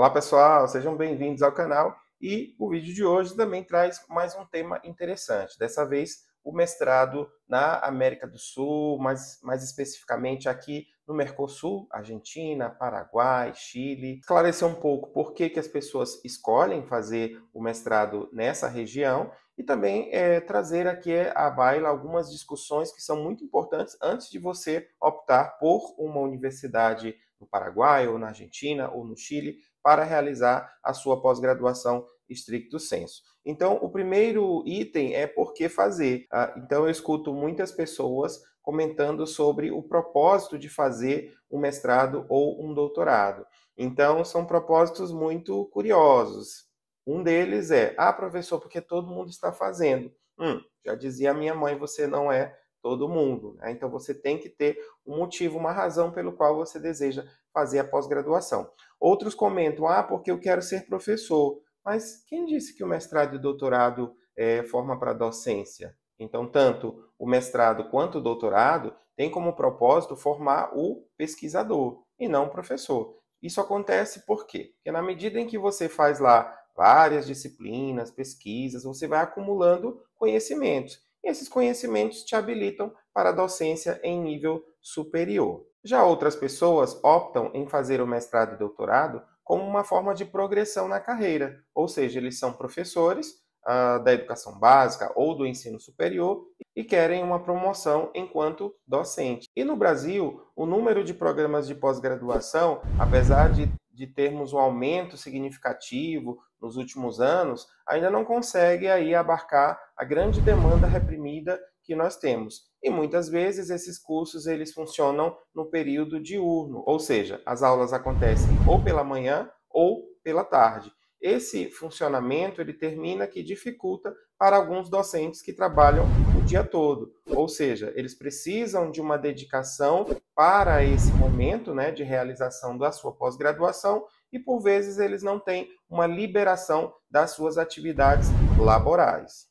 Olá pessoal, sejam bem-vindos ao canal e o vídeo de hoje também traz mais um tema interessante. Dessa vez, o mestrado na América do Sul, mais, mais especificamente aqui no Mercosul, Argentina, Paraguai, Chile. Esclarecer um pouco por que, que as pessoas escolhem fazer o mestrado nessa região e também é, trazer aqui é, à baila algumas discussões que são muito importantes antes de você optar por uma universidade no Paraguai, ou na Argentina, ou no Chile, para realizar a sua pós-graduação estricto senso. Então, o primeiro item é por que fazer. Ah, então, eu escuto muitas pessoas comentando sobre o propósito de fazer um mestrado ou um doutorado. Então, são propósitos muito curiosos. Um deles é: ah, professor, porque todo mundo está fazendo. Hum, já dizia a minha mãe, você não é todo mundo. Né? Então você tem que ter um motivo, uma razão pelo qual você deseja fazer a pós-graduação. Outros comentam, ah, porque eu quero ser professor. Mas quem disse que o mestrado e o doutorado é, forma para docência? Então, tanto o mestrado quanto o doutorado têm como propósito formar o pesquisador e não o professor. Isso acontece por quê? Porque na medida em que você faz lá várias disciplinas, pesquisas, você vai acumulando conhecimentos. E esses conhecimentos te habilitam para a docência em nível superior. Já outras pessoas optam em fazer o mestrado e doutorado como uma forma de progressão na carreira, ou seja, eles são professores ah, da educação básica ou do ensino superior e querem uma promoção enquanto docente. E no Brasil, o número de programas de pós-graduação, apesar de de termos um aumento significativo nos últimos anos, ainda não consegue aí abarcar a grande demanda reprimida que nós temos. E muitas vezes esses cursos eles funcionam no período diurno, ou seja, as aulas acontecem ou pela manhã ou pela tarde. Esse funcionamento ele termina que dificulta para alguns docentes que trabalham o dia todo, ou seja, eles precisam de uma dedicação para esse momento, né, de realização da sua pós-graduação e por vezes eles não têm uma liberação das suas atividades laborais.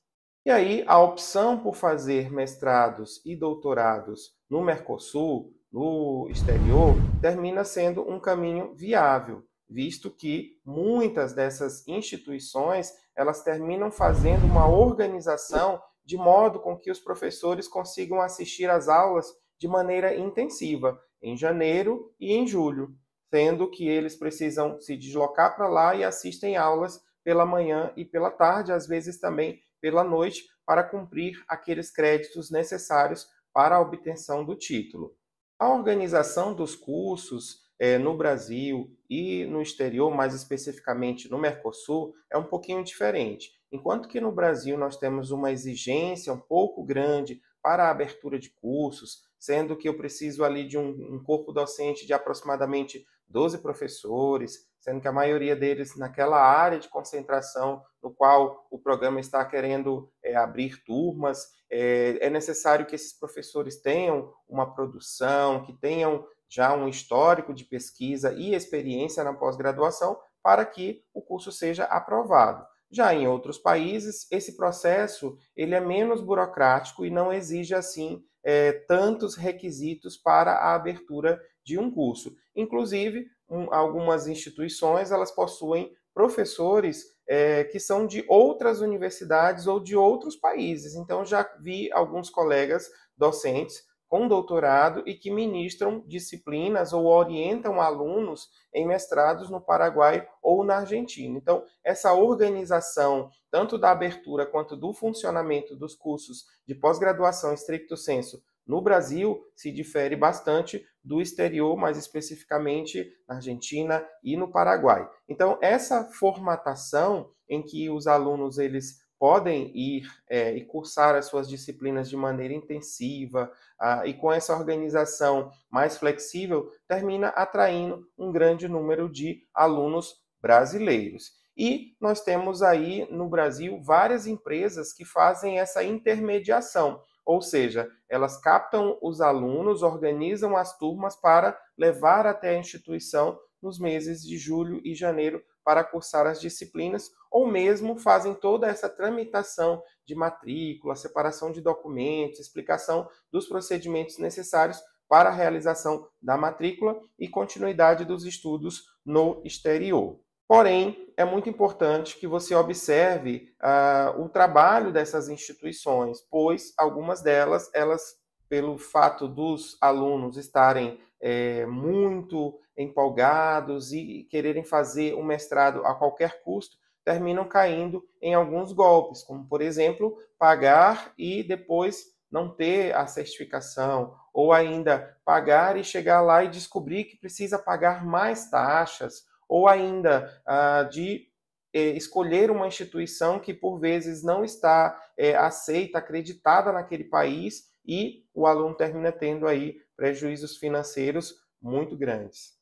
E aí a opção por fazer mestrados e doutorados no Mercosul, no exterior, termina sendo um caminho viável visto que muitas dessas instituições elas terminam fazendo uma organização de modo com que os professores consigam assistir às aulas de maneira intensiva em janeiro e em julho, sendo que eles precisam se deslocar para lá e assistem aulas pela manhã e pela tarde, às vezes também pela noite, para cumprir aqueles créditos necessários para a obtenção do título. A organização dos cursos, é, no Brasil e no exterior, mais especificamente no Mercosul, é um pouquinho diferente. Enquanto que no Brasil nós temos uma exigência um pouco grande para a abertura de cursos, sendo que eu preciso ali de um, um corpo docente de aproximadamente 12 professores, sendo que a maioria deles naquela área de concentração no qual o programa está querendo é, abrir turmas, é, é necessário que esses professores tenham uma produção, que tenham já um histórico de pesquisa e experiência na pós-graduação para que o curso seja aprovado. Já em outros países, esse processo ele é menos burocrático e não exige assim é, tantos requisitos para a abertura de um curso. Inclusive, um, algumas instituições elas possuem professores é, que são de outras universidades ou de outros países. Então, já vi alguns colegas docentes com doutorado e que ministram disciplinas ou orientam alunos em mestrados no Paraguai ou na Argentina. Então, essa organização, tanto da abertura quanto do funcionamento dos cursos de pós-graduação estricto senso no Brasil, se difere bastante do exterior, mais especificamente na Argentina e no Paraguai. Então, essa formatação em que os alunos eles podem ir é, e cursar as suas disciplinas de maneira intensiva ah, e com essa organização mais flexível, termina atraindo um grande número de alunos brasileiros. E nós temos aí no Brasil várias empresas que fazem essa intermediação, ou seja, elas captam os alunos, organizam as turmas para levar até a instituição nos meses de julho e janeiro para cursar as disciplinas, ou mesmo fazem toda essa tramitação de matrícula, separação de documentos, explicação dos procedimentos necessários para a realização da matrícula e continuidade dos estudos no exterior. Porém, é muito importante que você observe uh, o trabalho dessas instituições, pois algumas delas, elas, pelo fato dos alunos estarem é, muito empolgados e quererem fazer um mestrado a qualquer custo, terminam caindo em alguns golpes, como, por exemplo, pagar e depois não ter a certificação, ou ainda pagar e chegar lá e descobrir que precisa pagar mais taxas, ou ainda ah, de eh, escolher uma instituição que por vezes não está eh, aceita, acreditada naquele país e o aluno termina tendo aí prejuízos financeiros muito grandes.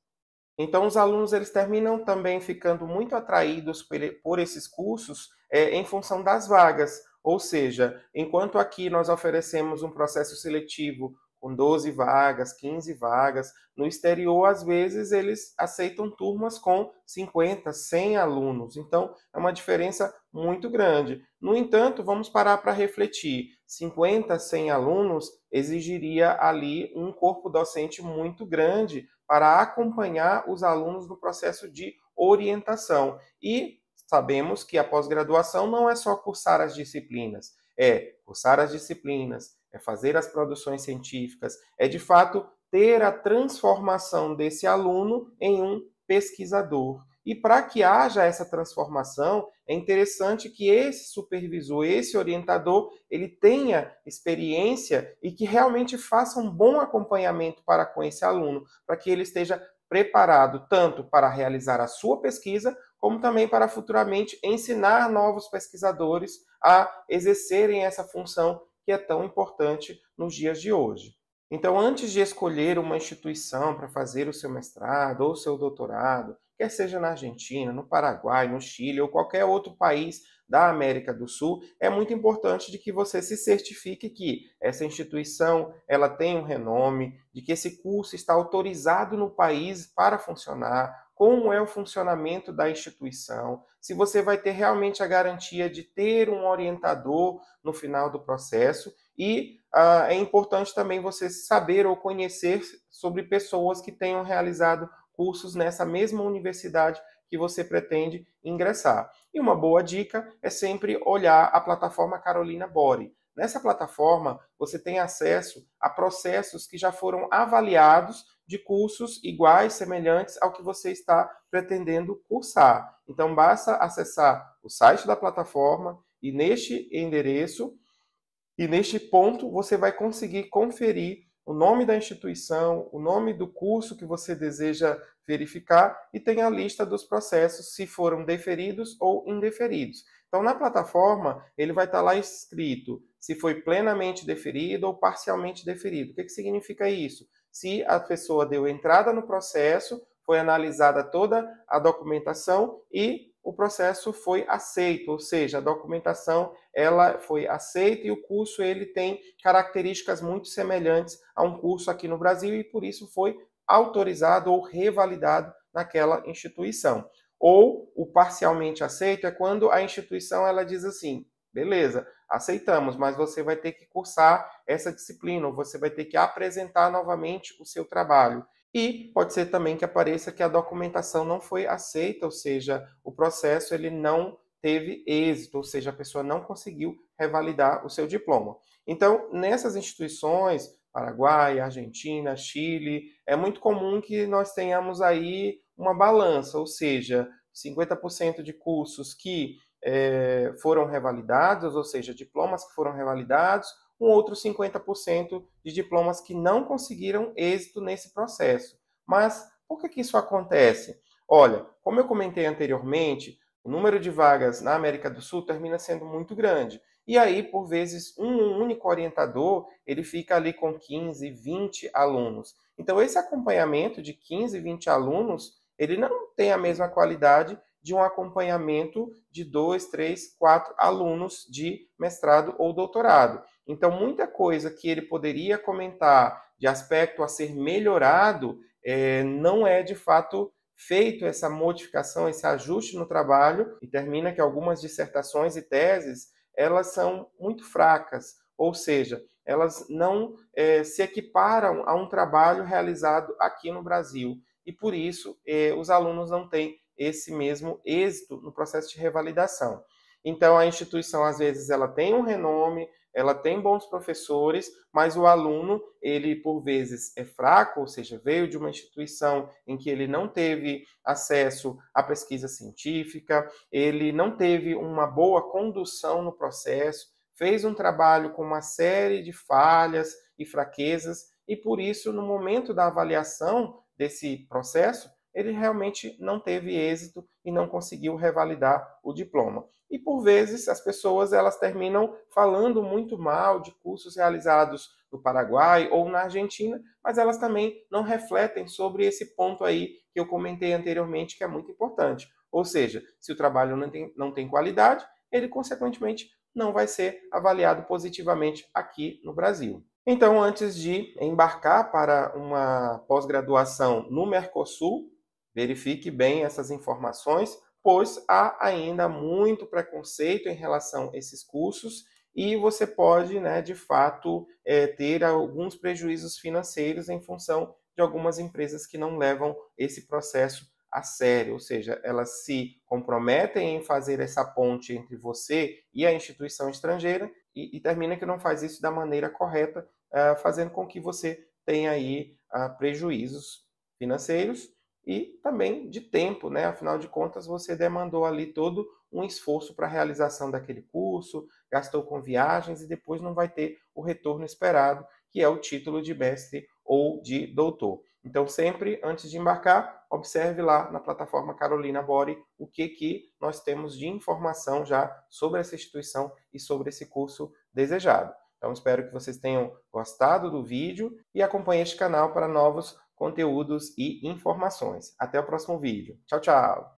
Então, os alunos eles terminam também ficando muito atraídos por, esses cursos é, em função das vagas. Ou seja, enquanto aqui nós oferecemos um processo seletivo com 12 vagas, 15 vagas, no exterior, às vezes, eles aceitam turmas com 50, 100 alunos. Então, é uma diferença muito grande. No entanto, vamos parar para refletir. 50, 100 alunos, exigiria ali um corpo docente muito grande para acompanhar os alunos no processo de orientação. E sabemos que a pós-graduação não é só cursar as disciplinas, é cursar as disciplinas, é fazer as produções científicas, é de fato ter a transformação desse aluno em um pesquisador. E para que haja essa transformação, é interessante que esse supervisor, esse orientador, ele tenha experiência e que realmente faça um bom acompanhamento para com esse aluno, para que ele esteja preparado tanto para realizar a sua pesquisa, como também para futuramente ensinar novos pesquisadores a exercerem essa função que é tão importante nos dias de hoje. Então, antes de escolher uma instituição para fazer o seu mestrado ou seu doutorado, quer seja na Argentina, no Paraguai, no Chile ou qualquer outro país da América do Sul, é muito importante de que você se certifique que essa instituição ela tem um renome, de que esse curso está autorizado no país para funcionar, como é o funcionamento da instituição, se você vai ter realmente a garantia de ter um orientador no final do processo e ah, é importante também você saber ou conhecer sobre pessoas que tenham realizado cursos nessa mesma universidade que você pretende ingressar. E uma boa dica é sempre olhar a plataforma Carolina Bore. Nessa plataforma, você tem acesso a processos que já foram avaliados de cursos iguais, semelhantes ao que você está pretendendo cursar. Então, basta acessar o site da plataforma e neste endereço e neste ponto você vai conseguir conferir o nome da instituição, o nome do curso que você deseja verificar e tem a lista dos processos, se foram deferidos ou indeferidos. Então, na plataforma, ele vai estar tá lá escrito se foi plenamente deferido ou parcialmente deferido. O que, que significa isso? Se a pessoa deu entrada no processo foi analisada toda a documentação e o processo foi aceito, ou seja, a documentação ela foi aceita e o curso ele tem características muito semelhantes a um curso aqui no Brasil e por isso foi autorizado ou revalidado naquela instituição. Ou o parcialmente aceito é quando a instituição ela diz assim: beleza, aceitamos, mas você vai ter que cursar essa disciplina, ou você vai ter que apresentar novamente o seu trabalho. E pode ser também que apareça que a documentação não foi aceita, ou seja, o processo ele não teve êxito, ou seja, a pessoa não conseguiu revalidar o seu diploma. Então, nessas instituições, Paraguai, Argentina, Chile, é muito comum que nós tenhamos aí uma balança, ou seja, 50% de cursos que é, foram revalidados, ou seja, diplomas que foram revalidados, com outros 50% de diplomas que não conseguiram êxito nesse processo. Mas por que, que isso acontece? Olha, como eu comentei anteriormente, o número de vagas na América do Sul termina sendo muito grande. E aí, por vezes, um único orientador, ele fica ali com 15, 20 alunos. Então, esse acompanhamento de 15, 20 alunos, ele não tem a mesma qualidade de um acompanhamento de dois, três, quatro alunos de mestrado ou doutorado. Então, muita coisa que ele poderia comentar de aspecto a ser melhorado é, não é de fato feito essa modificação, esse ajuste no trabalho, e termina que algumas dissertações e teses elas são muito fracas, ou seja, elas não é, se equiparam a um trabalho realizado aqui no Brasil. E por isso, é, os alunos não têm esse mesmo êxito no processo de revalidação. Então, a instituição, às vezes, ela tem um renome, ela tem bons professores, mas o aluno, ele por vezes é fraco, ou seja, veio de uma instituição em que ele não teve acesso à pesquisa científica, ele não teve uma boa condução no processo, fez um trabalho com uma série de falhas e fraquezas, e por isso, no momento da avaliação desse processo, ele realmente não teve êxito e não conseguiu revalidar o diploma. E por vezes as pessoas elas terminam falando muito mal de cursos realizados no Paraguai ou na Argentina, mas elas também não refletem sobre esse ponto aí que eu comentei anteriormente que é muito importante. Ou seja, se o trabalho não tem, não tem qualidade, ele consequentemente não vai ser avaliado positivamente aqui no Brasil. Então, antes de embarcar para uma pós-graduação no Mercosul, Verifique bem essas informações, pois há ainda muito preconceito em relação a esses cursos e você pode, né, de fato, é, ter alguns prejuízos financeiros em função de algumas empresas que não levam esse processo a sério, ou seja, elas se comprometem em fazer essa ponte entre você e a instituição estrangeira e, e termina que não faz isso da maneira correta, uh, fazendo com que você tenha aí uh, prejuízos financeiros e também de tempo, né? Afinal de contas, você demandou ali todo um esforço para a realização daquele curso, gastou com viagens e depois não vai ter o retorno esperado, que é o título de mestre ou de doutor. Então, sempre antes de embarcar, observe lá na plataforma Carolina Bori o que, que nós temos de informação já sobre essa instituição e sobre esse curso desejado. Então, espero que vocês tenham gostado do vídeo e acompanhe este canal para novos conteúdos e informações. Até o próximo vídeo. Tchau, tchau!